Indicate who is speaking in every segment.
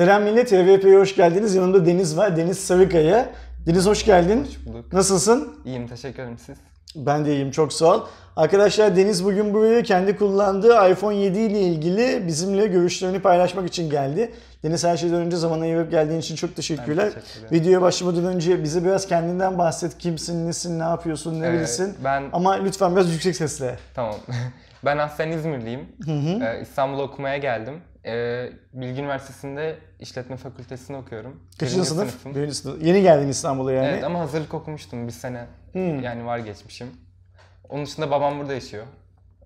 Speaker 1: Selam millet, TVP'ye e hoş geldiniz. Yanımda Deniz var, Deniz Sarıkaya. Deniz hoş geldin. Hoş bulduk. Nasılsın?
Speaker 2: İyiyim, teşekkür ederim. Siz?
Speaker 1: Ben de iyiyim, çok sağ ol. Arkadaşlar Deniz bugün buraya kendi kullandığı iPhone 7 ile ilgili bizimle görüşlerini paylaşmak için geldi. Deniz her şeyden önce zamana ayırıp geldiğin için çok teşekkürler. Teşekkür Videoya başlamadan önce bize biraz kendinden bahset. Kimsin, nesin, ne yapıyorsun, nerelisin? Ee, ben... Ama lütfen biraz yüksek sesle.
Speaker 2: Tamam. ben aslen İzmirliyim. Hı hı. Ee, İstanbul'a okumaya geldim. E, Bilgi Üniversitesi'nde işletme fakültesini okuyorum. Kaçıncı sınıf? sınıfım. Birinci sınıf. Yeni geldin İstanbul'a yani. Evet ama hazırlık okumuştum bir sene. Hmm. Yani var geçmişim. Onun dışında babam burada yaşıyor.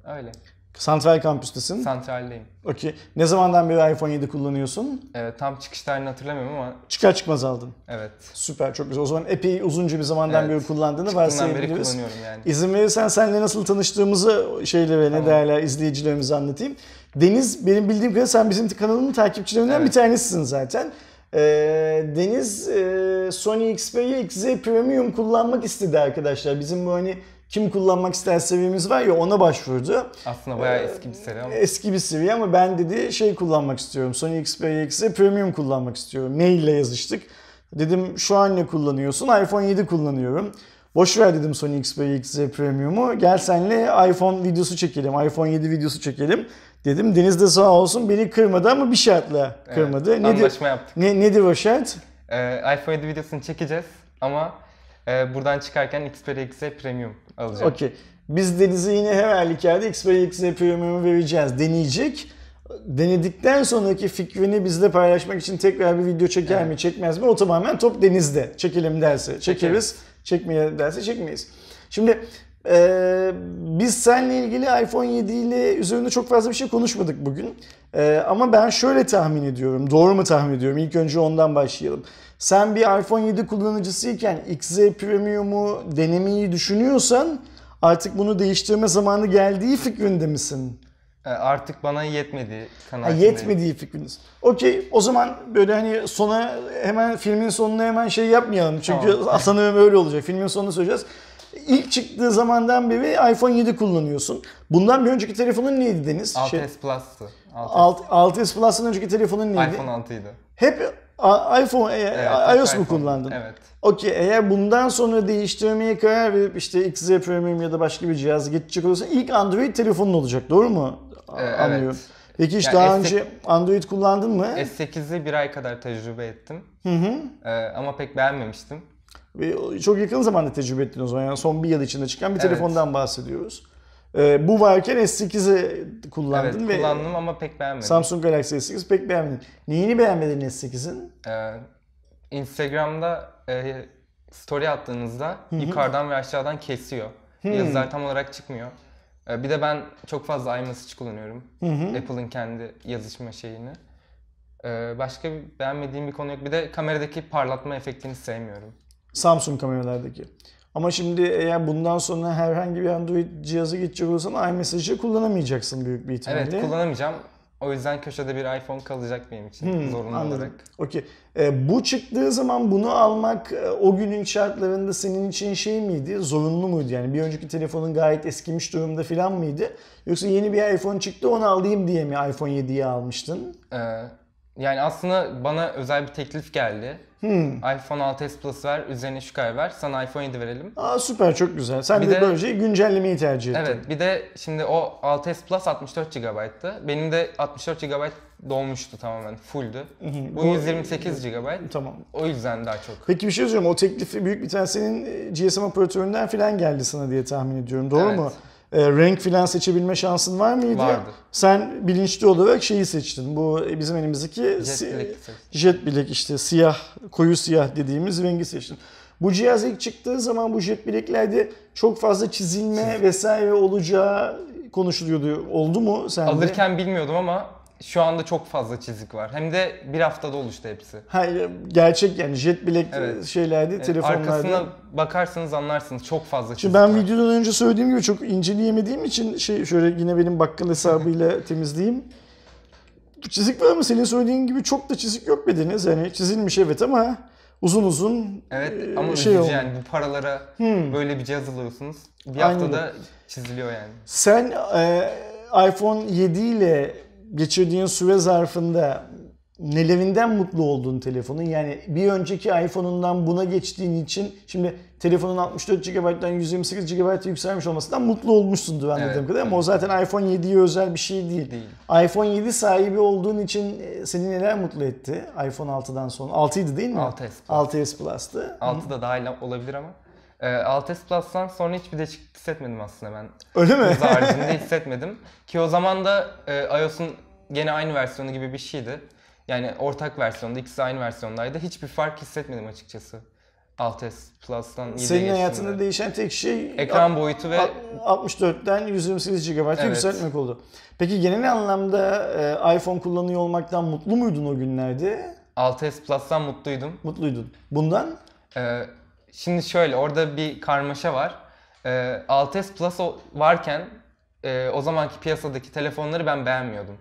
Speaker 2: Öyle.
Speaker 1: Santral kampüstesin. Santraldeyim. Okey. Ne zamandan beri iPhone 7 kullanıyorsun?
Speaker 2: E, tam çıkış tarihini hatırlamıyorum ama
Speaker 1: Çıkar çıkmaz aldın. evet. Süper çok güzel. O zaman epey uzunca bir zamandan Evet. beri kullandığını Çıktığından beri kullanıyorum yani. İzin verirsen seninle nasıl tanıştığımızı ve ne derler izleyicilerimize anlatayım. Deniz benim bildiğim kadarıyla sen bizim kanalımın takipçilerinden evet. bir tanesisin zaten. E, Deniz e, Sony Xperia XZ Premium kullanmak istedi arkadaşlar. Bizim bu hani kim kullanmak ister seviyemiz var ya ona başvurdu.
Speaker 2: Aslında bayağı ee, eski bir seri ama.
Speaker 1: Eski bir seri ama ben dedi şey kullanmak istiyorum. Sony Xperia X'e Premium kullanmak istiyorum. Mail ile yazıştık. Dedim şu an ne kullanıyorsun? iPhone 7 kullanıyorum. Boşver dedim Sony Xperia X'e Premium'u. Gel senle iPhone videosu çekelim. iPhone 7 videosu çekelim. Dedim Deniz de sağ olsun beni kırmadı ama bir şartla kırmadı. Evet, nedir, anlaşma yaptık. Ne, nedir o şart?
Speaker 2: Ee, iPhone 7 videosunu çekeceğiz ama e, buradan çıkarken Xperia X'e Premium alacağım. Okey.
Speaker 1: Biz Deniz'e yine her halükarda Xperia X'e Premium'u vereceğiz. Deneyecek. Denedikten sonraki fikrini bizle paylaşmak için tekrar bir video çeker evet. mi çekmez mi o tamamen top Deniz'de. Çekelim derse çekeriz. Çekmeye derse çekmeyiz. Şimdi ee, biz seninle ilgili iPhone 7 ile üzerinde çok fazla bir şey konuşmadık bugün. Ee, ama ben şöyle tahmin ediyorum. Doğru mu tahmin ediyorum? İlk önce ondan başlayalım. Sen bir iPhone 7 kullanıcısıyken XZ Premium'u denemeyi düşünüyorsan artık bunu değiştirme zamanı geldiği fikrinde misin?
Speaker 2: Ee, artık bana yetmedi kanal. Yetmediği
Speaker 1: fikriniz. Okey o zaman böyle hani sona hemen filmin sonuna hemen şey yapmayalım. Çünkü tamam. sanırım öyle olacak. Filmin sonunu söyleyeceğiz ilk çıktığı zamandan beri iPhone 7 kullanıyorsun. Bundan bir önceki telefonun neydi Deniz? 6S şey,
Speaker 2: Plus'tı.
Speaker 1: 6S. 6S Plus'ın önceki telefonun neydi? iPhone 6'ydı. Hep iPhone, e, evet, iOS mu kullandın? Evet. Okey eğer bundan sonra değiştirmeye karar verip işte XZ Premium ya da başka bir cihaz geçecek olursa ilk Android telefonun olacak doğru mu? Ee, Anlıyorum. Evet. Peki hiç yani daha S8, önce Android kullandın
Speaker 2: mı? S8'i bir ay kadar tecrübe ettim. Hı hı. Ee, ama pek beğenmemiştim
Speaker 1: çok yakın zamanda tecrübe ettin o zaman. Yani son bir yıl içinde çıkan bir evet. telefondan bahsediyoruz. Ee, bu varken S8'i kullandın evet, ve ama
Speaker 2: pek beğenmedim. Samsung
Speaker 1: Galaxy S8 pek beğenmedim. Neyini beğenmedin S8'in?
Speaker 2: Ee, Instagram'da e, story attığınızda Hı-hı. yukarıdan ve aşağıdan kesiyor. Hı-hı. Yazılar tam olarak çıkmıyor. Ee, bir de ben çok fazla iMessage kullanıyorum. Apple'ın kendi yazışma şeyini. Ee, başka beğenmediğim bir konu yok. Bir de kameradaki parlatma efektini sevmiyorum.
Speaker 1: Samsung kameralardaki. Ama şimdi eğer bundan sonra herhangi bir Android cihazı geçecek olursan iMessage'ı kullanamayacaksın büyük bir ihtimalle. Evet kullanamayacağım.
Speaker 2: O yüzden köşede bir iPhone kalacak benim için hmm, zorunlu olarak.
Speaker 1: Okey. E, bu çıktığı zaman bunu almak e, o günün şartlarında senin için şey miydi? Zorunlu muydu? Yani bir önceki telefonun gayet eskimiş durumda falan mıydı? Yoksa yeni bir iPhone çıktı onu alayım diye mi iPhone 7'yi almıştın? Ee,
Speaker 2: yani aslında bana özel bir teklif geldi. Hmm. iPhone 6s Plus ver, üzerine şu kay ver. Sana iPhone 7 verelim.
Speaker 1: Aa süper çok güzel. Sen bir de, de böylece güncellemeyi tercih ettin. Evet
Speaker 2: bir de şimdi o 6s Plus 64 GB'tı. Benim de 64 GB dolmuştu tamamen. Full'dü. Bu, 128 GB. Tamam. O yüzden daha çok. Peki bir şey söyleyeceğim.
Speaker 1: O teklifi büyük bir tane senin e, GSM operatöründen falan geldi sana diye tahmin ediyorum. Doğru evet. mu? e, renk filan seçebilme şansın var mıydı? Vardı. Sen bilinçli olarak şeyi seçtin. Bu bizim elimizdeki jet, bilek. işte siyah, koyu siyah dediğimiz rengi seçtin. Bu cihaz ilk çıktığı zaman bu jet bileklerde çok fazla çizilme vesaire olacağı konuşuluyordu. Oldu mu sen Alırken
Speaker 2: bilmiyordum ama şu anda çok fazla çizik var. Hem de bir haftada oluştu hepsi. Hayır, e,
Speaker 1: gerçek yani jet bilek e, evet. şeylerde, evet, telefonlarda. Arkasına
Speaker 2: bakarsanız anlarsınız çok fazla çizik Şimdi ben var. videodan
Speaker 1: önce söylediğim gibi çok inceleyemediğim için şey şöyle yine benim bakkal hesabıyla temizleyeyim. Çizik var mı? Senin söylediğin gibi çok da çizik yok bedeniz. Yani çizilmiş evet ama uzun uzun Evet e, ama şey üzücü yani
Speaker 2: bu paralara hmm. böyle bir cihaz alıyorsunuz. Bir Aynen. haftada çiziliyor yani.
Speaker 1: Sen e, iPhone 7 ile geçirdiğin süre zarfında nelerinden mutlu olduğun telefonun yani bir önceki iPhone'undan buna geçtiğin için şimdi telefonun 64 GB'dan 128 GB'ye yükselmiş olmasından mutlu olmuşsundur anladığım evet, kadarıyla ama evet. o zaten iPhone 7'ye özel bir şey değil. değil. iPhone 7 sahibi olduğun için e, seni neler mutlu etti iPhone 6'dan sonra? 6'ydı değil mi? 6S 6S Plus'tı. 6
Speaker 2: da dahil olabilir ama. E, ee, 6S Plus'tan sonra hiçbir değişiklik hissetmedim aslında ben. Öyle mi? Hız haricinde hissetmedim. Ki o zaman da e, iOS'un gene aynı versiyonu gibi bir şeydi. Yani ortak versiyonda, ikisi aynı versiyondaydı. Hiçbir fark hissetmedim açıkçası. 6S Plus'tan 7'ye Senin hayatında
Speaker 1: değişen tek şey ekran boyutu ve 64'ten 128 GB'a Evet. yükseltmek oldu. Peki genel anlamda e, iPhone kullanıyor olmaktan mutlu muydun o günlerde?
Speaker 2: 6S Plus'tan mutluydum. Mutluydun. Bundan? Ee, şimdi şöyle orada bir karmaşa var. E, ee, 6S Plus varken e, o zamanki piyasadaki telefonları ben beğenmiyordum.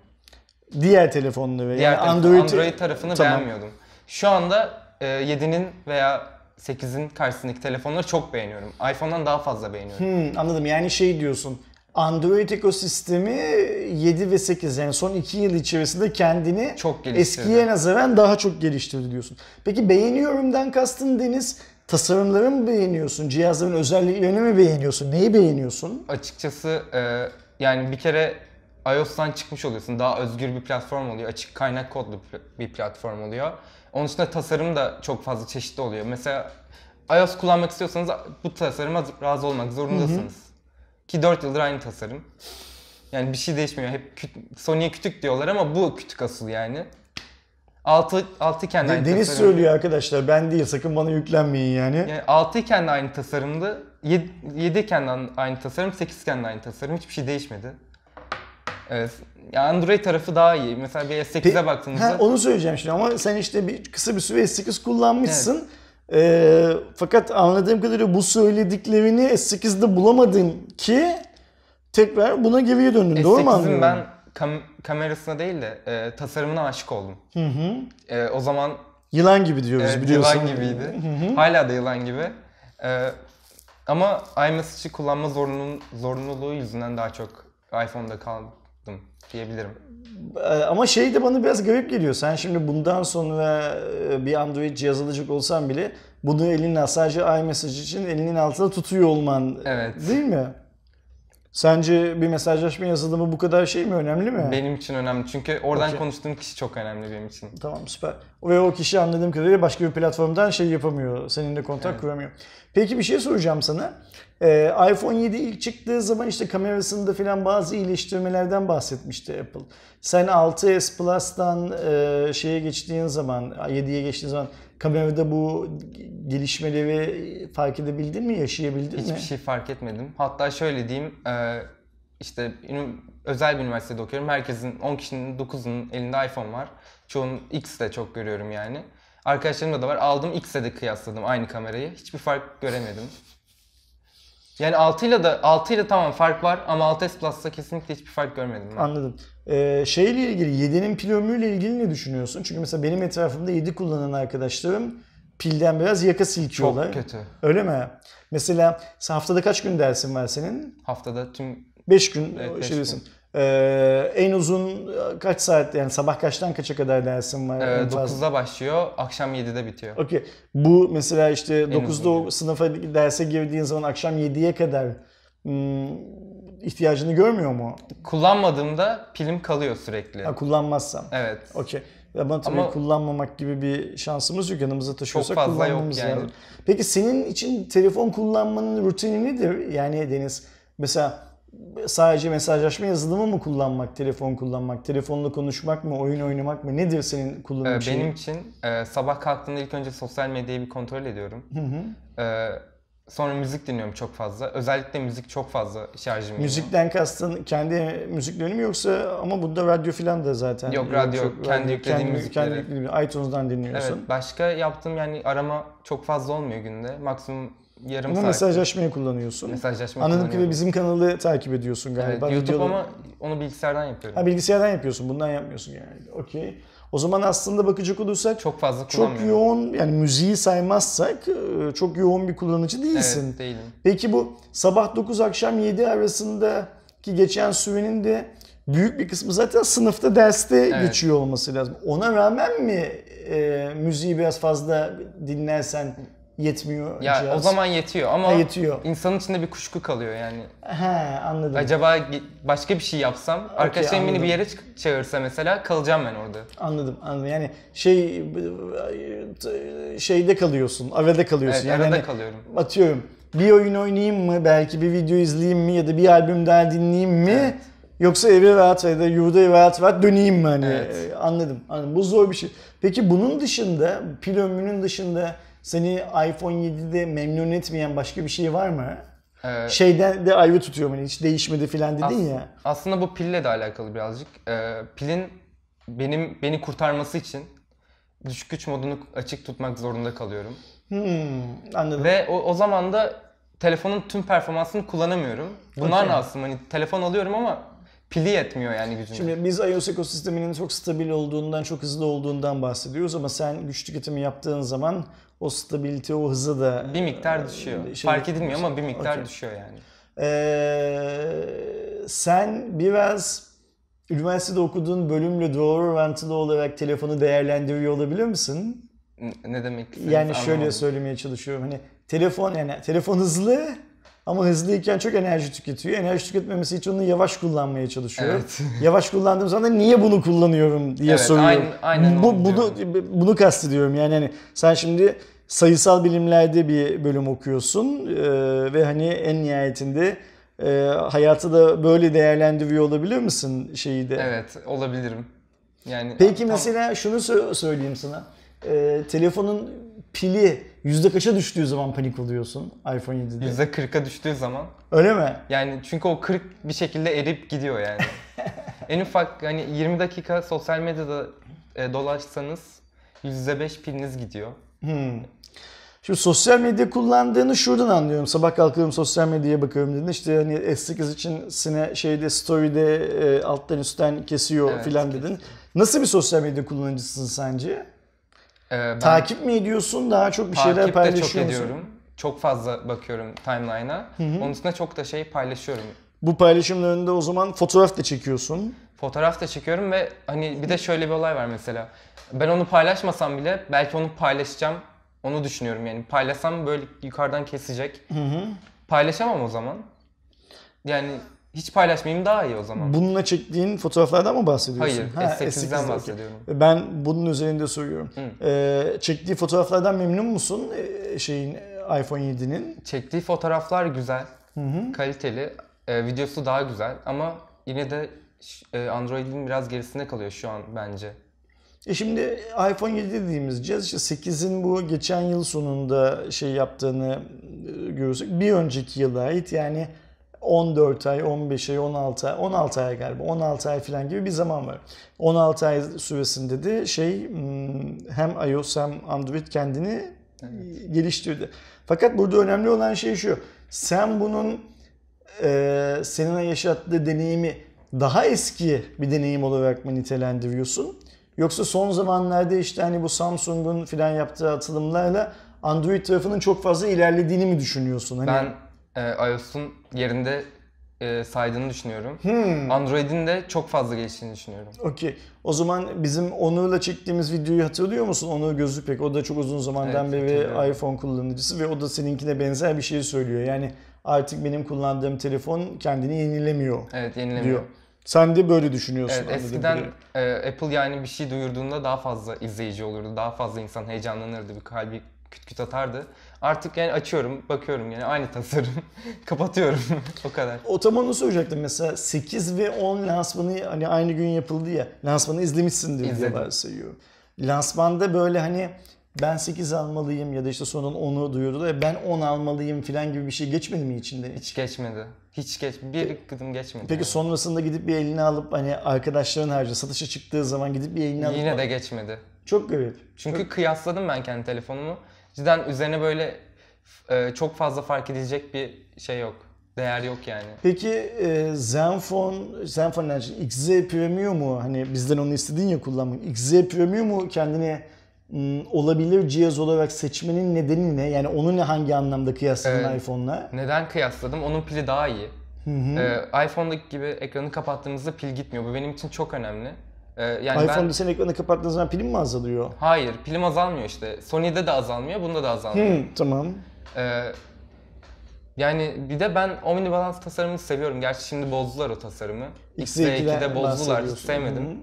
Speaker 1: Diğer telefonunu ve yani Android... Android tarafını tamam. beğenmiyordum.
Speaker 2: Şu anda e, 7'nin veya 8'in karşısındaki telefonları çok beğeniyorum. iPhone'dan daha fazla beğeniyorum.
Speaker 1: Hmm, anladım yani şey diyorsun. Android ekosistemi 7 ve 8 yani son 2 yıl içerisinde kendini çok eskiye
Speaker 2: nazaran daha çok
Speaker 1: geliştirdi diyorsun. Peki beğeniyorumdan kastın Deniz tasarımları mı beğeniyorsun? Cihazların özelliklerini mi beğeniyorsun? Neyi beğeniyorsun?
Speaker 2: Açıkçası e, yani bir kere iOS'tan çıkmış oluyorsun. Daha özgür bir platform oluyor. Açık kaynak kodlu bir platform oluyor. Onun dışında tasarım da çok fazla çeşitli oluyor. Mesela iOS kullanmak istiyorsanız bu tasarıma razı olmak zorundasınız. Hı hı. Ki 4 yıldır aynı tasarım. Yani bir şey değişmiyor. Hep Sony'e kütük diyorlar ama bu kütük asıl yani. Altı, altı kendi aynı Deniz tasarım. söylüyor
Speaker 1: arkadaşlar ben değil sakın bana yüklenmeyin yani. yani
Speaker 2: altı kendi aynı tasarımdı. yedi 7 kendi aynı tasarım, 8 kendi aynı tasarım. Hiçbir şey değişmedi. Evet. Android tarafı daha iyi. Mesela bir S8'e baktığınızda... Ha, onu söyleyeceğim
Speaker 1: şimdi ama sen işte bir kısa bir süre S8 kullanmışsın. Evet. Ee, fakat anladığım kadarıyla bu söylediklerini S8'de bulamadın ki tekrar buna geriye döndün. S8'in doğru mu anlıyorum? ben
Speaker 2: kam- kamerasına değil de e, tasarımına aşık oldum. Hı hı. E, o zaman
Speaker 1: Yılan gibi diyoruz evet, biliyorsun. Yılan gibiydi. Hı
Speaker 2: hı. Hala da yılan gibi. E, ama iMessage'i kullanma zorunlu, zorunluluğu yüzünden daha çok iPhone'da kaldım diyebilirim.
Speaker 1: E, ama şey de bana biraz garip geliyor. Sen şimdi bundan sonra e, bir Android cihaz alacak olsan bile bunu elinin sadece iMessage için elinin altında tutuyor olman evet. değil mi? Sence bir mesajlaşma yazılımı bu kadar şey mi önemli
Speaker 2: mi? Benim için önemli çünkü oradan okay. konuştuğum kişi çok önemli benim için. Tamam süper.
Speaker 1: Ve o kişi anladığım kadarıyla başka bir platformdan şey yapamıyor. Seninle kontak evet. kuramıyor. Peki bir şey soracağım sana. Ee, iPhone 7 ilk çıktığı zaman işte kamerasında filan bazı iyileştirmelerden bahsetmişti Apple. Sen 6s Plus'tan e, şeye geçtiğin zaman, 7'ye geçtiğin zaman Kamerada bu gelişmeleri fark edebildin mi, yaşayabildin Hiçbir mi? Hiçbir
Speaker 2: şey fark etmedim. Hatta şöyle diyeyim, e, işte özel bir üniversitede okuyorum. Herkesin 10 kişinin 9'unun elinde iPhone var. Çoğunun X'de çok görüyorum yani. Arkadaşlarımda da var. Aldım X'e de kıyasladım aynı kamerayı. Hiçbir fark göremedim. Yani 6 ile de 6 ile tamam fark var ama 6S Plus'ta kesinlikle hiçbir fark görmedim ben.
Speaker 1: Anladım. Ee, şeyle ilgili 7'nin pil ömrüyle ilgili ne düşünüyorsun? Çünkü mesela benim etrafımda 7 kullanan arkadaşlarım pilden biraz yaka silkiyorlar. Çok kötü. Öyle mi? Mesela haftada kaç gün dersin var senin?
Speaker 2: Haftada tüm
Speaker 1: 5 gün evet, şey ee, en uzun e, kaç saat yani sabah kaçtan kaça kadar dersin var? Ee, 9'da
Speaker 2: ee, başlıyor, akşam 7'de bitiyor.
Speaker 1: Okey. Bu mesela işte en 9'da o sınıfa derse girdiğin zaman akşam 7'ye kadar hmm, ihtiyacını görmüyor mu?
Speaker 2: Kullanmadığımda
Speaker 1: pilim kalıyor sürekli. Ha, kullanmazsam. Evet. Okey. Ama tabii Ama kullanmamak gibi bir şansımız yok. Yanımıza taşıyorsak kullanmamız yok yani. lazım. Peki senin için telefon kullanmanın rutini nedir? Yani Deniz mesela sadece mesajlaşma yazılımı mı kullanmak, telefon kullanmak, telefonla konuşmak mı, oyun oynamak mı? Nedir senin kullanım ee, Benim için
Speaker 2: e, sabah kalktığımda ilk önce sosyal medyayı bir kontrol ediyorum. Hı hı. E, sonra müzik dinliyorum çok fazla. Özellikle müzik çok fazla şarjım. Müzikten
Speaker 1: kastın kendi müziklerini mi yoksa ama bunda radyo filan da zaten. Yok radyo, yok, kendi radyo, yüklediğim kendi, müzikleri. Kendi yüklediğim, iTunes'dan dinliyorsun. Evet,
Speaker 2: başka yaptığım yani arama çok fazla olmuyor günde. Maksimum yarım Ama saat. mesajlaşmayı kullanıyorsun. Mesajlaşma Anladım ki ve bizim
Speaker 1: kanalı takip ediyorsun galiba. Evet, YouTube ama
Speaker 2: onu bilgisayardan yapıyorum.
Speaker 1: Ha bilgisayardan yapıyorsun. Bundan yapmıyorsun yani. Okey. O zaman aslında bakacak olursak çok fazla çok yoğun yani müziği saymazsak e, çok yoğun bir kullanıcı değilsin. Evet, değilim. Peki bu sabah 9 akşam 7 arasında ki geçen sürenin de büyük bir kısmı zaten sınıfta derste evet. geçiyor olması lazım. Ona rağmen mi e, müziği biraz fazla dinlersen yetmiyor Ya cihaz. o zaman yetiyor ama ha, yetiyor.
Speaker 2: insanın içinde bir kuşku kalıyor yani. He anladım. Acaba başka bir şey yapsam, okay, arkadaşlarım beni bir yere çağırsa mesela kalacağım ben orada.
Speaker 1: Anladım anladım. Yani şey şeyde kalıyorsun, avede kalıyorsun. Evet, yani arada yani, kalıyorum. Atıyorum bir oyun oynayayım mı, belki bir video izleyeyim mi ya da bir albüm daha dinleyeyim mi? Evet. Yoksa eve rahat ya da yurda rahat rahat döneyim mi hani? Evet. Ee, anladım, anladım. Bu zor bir şey. Peki bunun dışında, pil ömrünün dışında seni iPhone 7'de memnun etmeyen başka bir şey var mı?
Speaker 2: Ee, Şeyden
Speaker 1: de ayrı tutuyor beni hiç değişmedi filan dedin as- ya.
Speaker 2: Aslında bu pille de alakalı birazcık. Ee, pilin benim beni kurtarması için düşük güç modunu açık tutmak zorunda kalıyorum.
Speaker 1: Hmm,
Speaker 2: anladım. Ve o, o zaman da telefonun tüm performansını kullanamıyorum. Bunlar Okey. aslında hani telefon alıyorum ama pili yetmiyor yani gücüne. Şimdi
Speaker 1: biz iOS ekosisteminin çok stabil olduğundan, çok hızlı olduğundan bahsediyoruz ama sen güç tüketimi yaptığın zaman o stabilite, o hızı da... Bir miktar e, düşüyor. Şey, Fark edilmiyor ama bir miktar okay. düşüyor yani. Ee, sen biraz üniversitede okuduğun bölümle doğru orantılı olarak telefonu değerlendiriyor olabilir misin?
Speaker 2: Ne demek? Yani şöyle anlamadım.
Speaker 1: söylemeye çalışıyorum. Hani telefon yani telefon hızlı ama hızlıyken çok enerji tüketiyor. Enerji tüketmemesi için onu yavaş kullanmaya çalışıyor. Evet. yavaş kullandığım zaman da niye bunu kullanıyorum diye evet, soruyorum. Aynen, aynen Bu, bunu, diyorum. bunu kastediyorum. Yani hani sen şimdi sayısal bilimlerde bir bölüm okuyorsun ee, ve hani en nihayetinde e, hayatı da böyle değerlendiriyor olabilir misin şeyi de? Evet
Speaker 2: olabilirim. Yani Peki tam...
Speaker 1: mesela şunu söyleyeyim sana. Ee, telefonun pili yüzde kaça düştüğü zaman panik oluyorsun iPhone 7'de? Yüzde 40'a
Speaker 2: düştüğü zaman. Öyle mi? Yani çünkü o 40 bir şekilde erip gidiyor yani. en ufak hani 20 dakika sosyal medyada e, dolaşsanız yüzde 5 piliniz gidiyor.
Speaker 1: Hmm. Şimdi sosyal medya kullandığını şuradan anlıyorum. Sabah kalkıyorum sosyal medyaya bakıyorum dedin. İşte hani S8 için sine şeyde story'de e, alttan üstten kesiyor evet, filan dedin. Kesin. Nasıl bir sosyal medya kullanıcısın sence?
Speaker 2: Ee, ben takip mi ediyorsun? Daha çok bir şeyler paylaşıyor çok ediyorum. Çok fazla bakıyorum timeline'a. Onun dışında çok da şey paylaşıyorum.
Speaker 1: Bu paylaşımın önünde o zaman fotoğraf da çekiyorsun.
Speaker 2: Fotoğraf da çekiyorum ve hani bir de şöyle bir olay var mesela. Ben onu paylaşmasam bile belki onu paylaşacağım. Onu düşünüyorum yani. Paylaşsam böyle yukarıdan kesecek. Hı hı. Paylaşamam o zaman. Yani hiç paylaşmayayım daha iyi o zaman.
Speaker 1: Bununla çektiğin fotoğraflardan mı bahsediyorsun? Hayır, ha, S8'den, bahsediyorum. Ben bunun üzerinde soruyorum. Ee, çektiği fotoğraflardan memnun musun ee, şeyin e, iPhone 7'nin? Çektiği fotoğraflar güzel, Hı-hı.
Speaker 2: kaliteli, e, videosu daha güzel ama yine de e, Android'in biraz gerisinde kalıyor şu an bence.
Speaker 1: E şimdi iPhone 7 dediğimiz cihaz işte 8'in bu geçen yıl sonunda şey yaptığını e, görürsek bir önceki yıla ait yani 14 ay, 15 ay, 16 ay, 16 ay galiba 16 ay falan gibi bir zaman var. 16 ay süresinde de şey hmm, hem iOS hem Android kendini evet. geliştirdi. Fakat burada önemli olan şey şu. Sen bunun e, senin yaşattığı deneyimi daha eski bir deneyim olarak mı nitelendiriyorsun? Yoksa son zamanlarda işte hani bu Samsung'un filan yaptığı atılımlarla Android tarafının çok fazla ilerlediğini mi düşünüyorsun? Hani... Ben
Speaker 2: e, iOS'un yerinde e, saydığını düşünüyorum. Hmm. Android'in de çok fazla geliştiğini düşünüyorum.
Speaker 1: Okey. O zaman bizim Onur'la çektiğimiz videoyu hatırlıyor musun? Onur gözüpek. O da çok uzun zamandan evet, beri hatırladım. iPhone kullanıcısı ve o da seninkine benzer bir şey söylüyor. Yani artık benim kullandığım telefon kendini yenilemiyor. Evet yenilemiyor. Diyor. Sen de böyle düşünüyorsun. Evet, eskiden
Speaker 2: e, Apple yani bir şey duyurduğunda daha fazla izleyici olurdu. Daha fazla insan heyecanlanırdı. Bir kalbi küt küt atardı. Artık yani açıyorum, bakıyorum yani aynı tasarım. Kapatıyorum. o kadar.
Speaker 1: O tam onu söyleyecektim mesela 8 ve 10 lansmanı hani aynı gün yapıldı ya. Lansmanı izlemişsindir İzledim. diye varsayıyorum. Lansmanda böyle hani ben 8 almalıyım ya da işte sonun 10'u duyurdu da ben 10 almalıyım falan gibi bir şey geçmedi mi
Speaker 2: içinde? hiç? Hiç geçmedi. Hiç geç bir kıdım geçmedi. Peki yani.
Speaker 1: sonrasında gidip bir elini alıp hani arkadaşların harcı satışa çıktığı zaman gidip bir elini alıp Yine de geçmedi.
Speaker 2: Çok garip. Çünkü Çok... kıyasladım ben kendi telefonumu. Cidden üzerine böyle e, çok fazla fark edilecek bir şey yok. Değer yok yani.
Speaker 1: Peki e, Zenfone, Zenfone Energy XZ Premium'u hani bizden onu istediğin ya kullanmak. XZ mu kendini m, hmm, olabilir cihaz olarak seçmenin nedeni ne? Yani onu ne hangi anlamda kıyasladın ee, iPhone'la?
Speaker 2: Neden kıyasladım? Onun pili daha iyi. Hı hı. Ee, iPhone'daki gibi ekranı kapattığımızda pil gitmiyor. Bu benim için çok önemli. Ee, yani iPhone ben...
Speaker 1: sen ekranı kapattığın zaman pilim mi azalıyor?
Speaker 2: Hayır, pilim azalmıyor işte. Sony'de de azalmıyor, bunda da azalmıyor. Hmm, tamam. Ee, yani bir de ben omnibalans tasarımını seviyorum. Gerçi şimdi bozdular o tasarımı. xz 2de bozdular, hiç sevmedim. Hı-hı.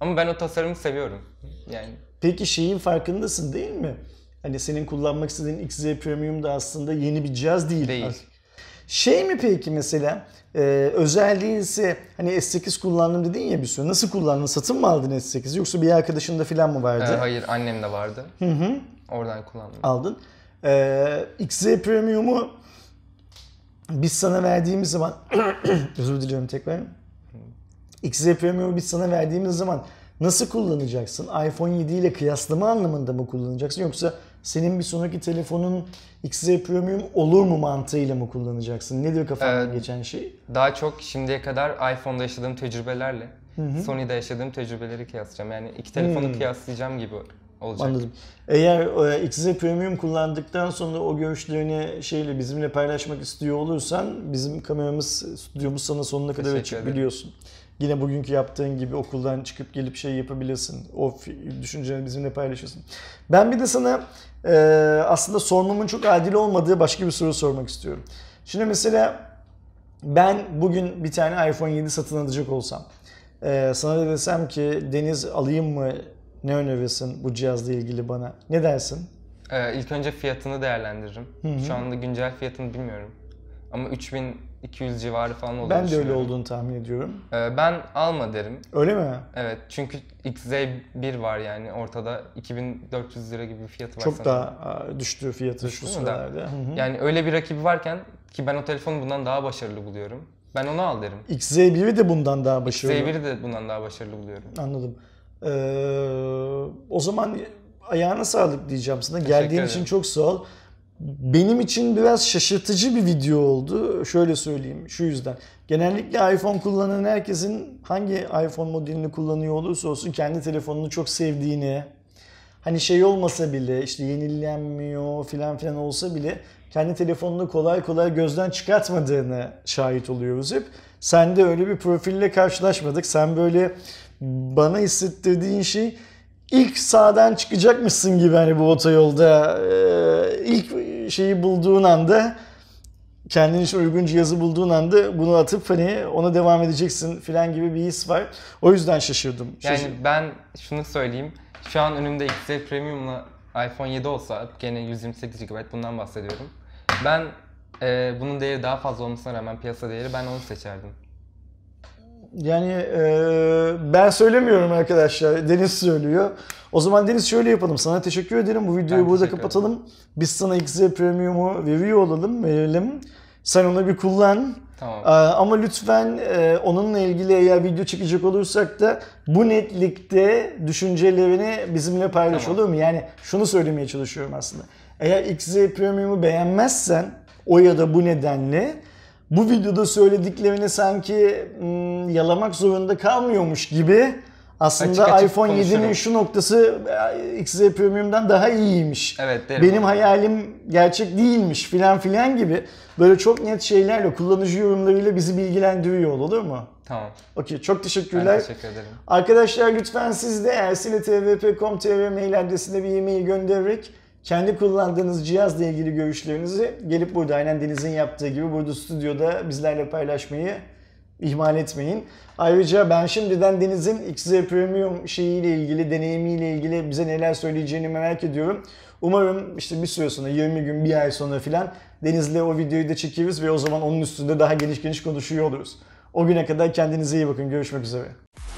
Speaker 2: Ama ben o tasarımı seviyorum. Yani.
Speaker 1: Peki şeyin farkındasın değil mi? Hani senin kullanmak istediğin XZ Premium da aslında yeni bir cihaz değil. Değil. Şey mi peki mesela e, özel değilse hani S8 kullandım dedin ya bir sürü Nasıl kullandın? Satın mı aldın S8'i yoksa bir arkadaşında falan mı vardı? Ee,
Speaker 2: hayır annem de vardı. Hı hı. Oradan kullandım.
Speaker 1: Aldın. Ee, XZ Premium'u biz sana verdiğimiz zaman özür diliyorum tekrar. XZ Premium'u biz sana verdiğimiz zaman nasıl kullanacaksın? iPhone 7 ile kıyaslama anlamında mı kullanacaksın yoksa senin bir sonraki telefonun X Premium olur mu mantığıyla mı kullanacaksın? Nedir kafandan ee, geçen
Speaker 2: şey? Daha çok şimdiye kadar iPhone'da yaşadığım tecrübelerle Hı-hı. Sony'de yaşadığım tecrübeleri kıyaslayacağım. Yani iki telefonu Hı-hı. Hmm. kıyaslayacağım gibi olacak. Anladım.
Speaker 1: Eğer e, XZ Premium kullandıktan sonra o görüşlerini şeyle bizimle paylaşmak istiyor olursan bizim kameramız, stüdyomuz sana sonuna kadar Teşekkür açık ederim. biliyorsun. Yine bugünkü yaptığın gibi okuldan çıkıp gelip şey yapabilirsin. O düşünceni bizimle paylaşıyorsun. Ben bir de sana e, aslında sormamın çok adil olmadığı başka bir soru sormak istiyorum. Şimdi mesela ben bugün bir tane iPhone 7 satın alacak olsam e, sana da desem ki Deniz alayım mı ne önerirsin bu cihazla ilgili bana? Ne dersin?
Speaker 2: Ee, ilk önce fiyatını değerlendiririm. Hı-hı. Şu anda güncel fiyatını bilmiyorum. Ama 3000 200 civarı falan olduğunu Ben de öyle olduğunu
Speaker 1: tahmin ediyorum.
Speaker 2: Ee, ben alma derim. Öyle mi? Evet çünkü XZ1 var yani ortada 2400 lira gibi bir fiyatı var Çok sanırım.
Speaker 1: daha düştü fiyatı Düştü şu mü sıralarda. Yani
Speaker 2: öyle bir rakibi varken ki ben o telefonu bundan daha başarılı buluyorum. Ben onu al derim.
Speaker 1: XZ1'i de bundan daha başarılı. XZ1'i
Speaker 2: de bundan daha başarılı buluyorum.
Speaker 1: Anladım. Ee, o zaman ayağına sağlık diyeceğim sana. Teşekkür Geldiğin ederim. için çok sağ ol benim için biraz şaşırtıcı bir video oldu. Şöyle söyleyeyim şu yüzden. Genellikle iPhone kullanan herkesin hangi iPhone modelini kullanıyor olursa olsun kendi telefonunu çok sevdiğini, hani şey olmasa bile işte yenilenmiyor filan filan olsa bile kendi telefonunu kolay kolay gözden çıkartmadığını şahit oluyoruz hep. Sen de öyle bir profille karşılaşmadık. Sen böyle bana hissettirdiğin şey ilk sağdan mısın gibi hani bu otoyolda ilk şeyi bulduğun anda kendin için uygun cihazı bulduğun anda bunu atıp hani ona devam edeceksin filan gibi bir his var. O yüzden şaşırdım. Yani şaşırdım.
Speaker 2: ben şunu söyleyeyim. Şu an önümde XZ Premium'la iPhone 7 olsa gene 128 GB bundan bahsediyorum. Ben e, bunun değeri daha fazla olmasına rağmen piyasa değeri ben onu seçerdim.
Speaker 1: Yani e, ben söylemiyorum arkadaşlar. Deniz söylüyor. O zaman Deniz şöyle yapalım. Sana teşekkür ederim. Bu videoyu ben burada kapatalım. Ederim. Biz sana XZ Premium'u review olalım, verelim. Sen onu bir kullan. Tamam. Ee, ama lütfen e, onunla ilgili eğer video çekecek olursak da bu netlikte düşüncelerini bizimle paylaş tamam. olur mu? Yani şunu söylemeye çalışıyorum aslında. Eğer XZ Premium'u beğenmezsen o ya da bu nedenle bu videoda söylediklerini sanki hmm, yalamak zorunda kalmıyormuş gibi aslında Açık açık iPhone 7'nin şu noktası e, XZ Premium'dan daha iyiymiş.
Speaker 2: Evet, derim Benim onu.
Speaker 1: hayalim gerçek değilmiş filan filan gibi böyle çok net şeylerle kullanıcı yorumlarıyla bizi bilgilendiriyor olur mu? Tamam. Okey çok Ben teşekkürler. teşekkür ederim. Arkadaşlar lütfen siz de ersiletvp.com.tr mail adresine bir e-mail göndererek kendi kullandığınız cihazla ilgili görüşlerinizi gelip burada aynen Deniz'in yaptığı gibi burada stüdyoda bizlerle paylaşmayı ihmal etmeyin. Ayrıca ben şimdiden Deniz'in XZ Premium şeyiyle ilgili, deneyimiyle ilgili bize neler söyleyeceğini merak ediyorum. Umarım işte bir süre sonra, 20 gün, bir ay sonra filan Deniz'le o videoyu da çekeriz ve o zaman onun üstünde daha geniş geniş konuşuyor oluruz. O güne kadar kendinize iyi bakın. Görüşmek üzere.